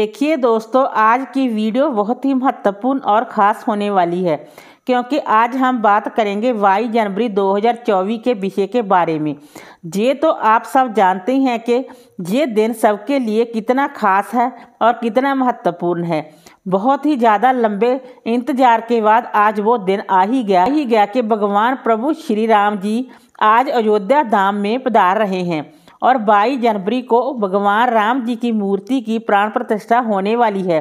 देखिए दोस्तों आज की वीडियो बहुत ही महत्वपूर्ण और ख़ास होने वाली है क्योंकि आज हम बात करेंगे बाईस जनवरी 2024 के विषय के बारे में ये तो आप सब जानते हैं कि ये दिन सबके लिए कितना खास है और कितना महत्वपूर्ण है बहुत ही ज़्यादा लंबे इंतजार के बाद आज वो दिन आ ही गया ही गया कि भगवान प्रभु श्री राम जी आज अयोध्या धाम में पधार रहे हैं और 22 जनवरी को भगवान राम जी की मूर्ति की प्राण प्रतिष्ठा होने वाली है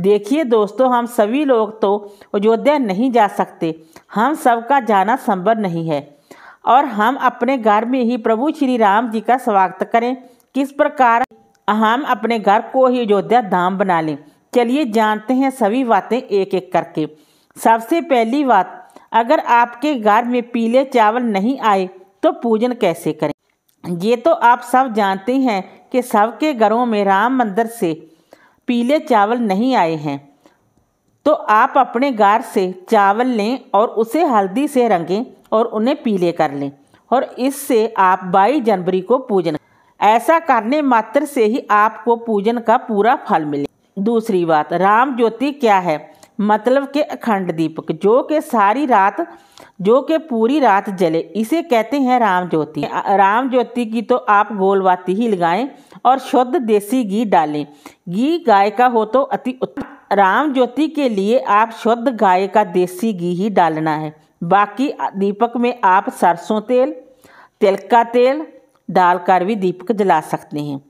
देखिए दोस्तों हम सभी लोग तो अयोध्या नहीं जा सकते हम सबका जाना संभव नहीं है और हम अपने घर में ही प्रभु श्री राम जी का स्वागत करें किस प्रकार हम अपने घर को ही अयोध्या धाम बना लें चलिए जानते हैं सभी बातें एक एक करके सबसे पहली बात अगर आपके घर में पीले चावल नहीं आए तो पूजन कैसे करें ये तो आप सब जानते हैं कि सबके घरों में राम मंदिर से पीले चावल नहीं आए हैं तो आप अपने घर से चावल लें और उसे हल्दी से रंगें और उन्हें पीले कर लें और इससे आप बाईस जनवरी को पूजन ऐसा करने मात्र से ही आपको पूजन का पूरा फल मिले दूसरी बात राम ज्योति क्या है मतलब के अखंड दीपक जो कि सारी रात जो कि पूरी रात जले इसे कहते हैं राम ज्योति राम ज्योति की तो आप गोलवाती ही लगाएं और शुद्ध देसी घी डालें घी गाय का हो तो अति उत्तम राम ज्योति के लिए आप शुद्ध गाय का देसी घी ही डालना है बाकी दीपक में आप सरसों तेल तिल का तेल डालकर भी दीपक जला सकते हैं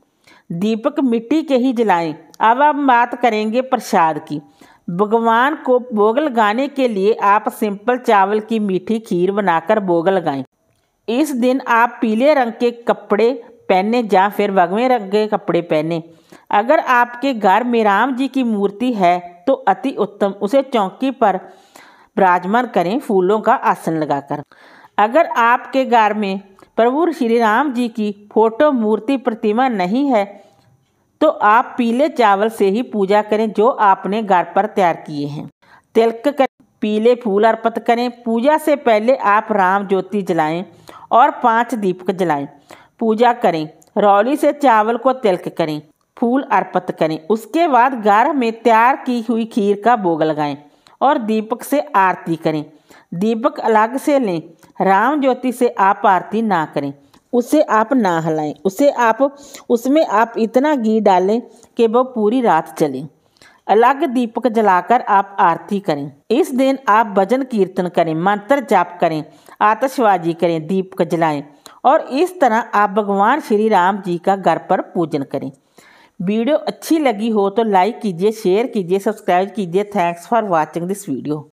दीपक मिट्टी के ही जलाएं अब हम बात करेंगे प्रसाद की भगवान को भोग लगाने के लिए आप सिंपल चावल की मीठी खीर बनाकर भोग लगाएं इस दिन आप पीले रंग के कपड़े पहने या फिर भगवे रंग के कपड़े पहने अगर आपके घर में राम जी की मूर्ति है तो अति उत्तम उसे चौकी पर विराजमान करें फूलों का आसन लगाकर अगर आपके घर में प्रभु श्री राम जी की फोटो मूर्ति प्रतिमा नहीं है तो आप पीले चावल से ही पूजा करें जो आपने घर पर तैयार किए हैं तिलक करें पीले फूल अर्पित करें पूजा से पहले आप राम ज्योति जलाएं और पांच दीपक जलाएं पूजा करें रौली से चावल को तिलक करें फूल अर्पित करें उसके बाद घर में तैयार की हुई खीर का भोग लगाएं और दीपक से आरती करें दीपक अलग से लें राम ज्योति से आप आरती ना करें उसे आप ना हलाएं उसे आप उसमें आप इतना घी डालें कि वह पूरी रात चले अलग दीपक जलाकर आप आरती करें इस दिन आप भजन कीर्तन करें मंत्र जाप करें आतशबाजी करें दीपक जलाएं और इस तरह आप भगवान श्री राम जी का घर पर पूजन करें वीडियो अच्छी लगी हो तो लाइक कीजिए शेयर कीजिए सब्सक्राइब कीजिए thanks for watching this video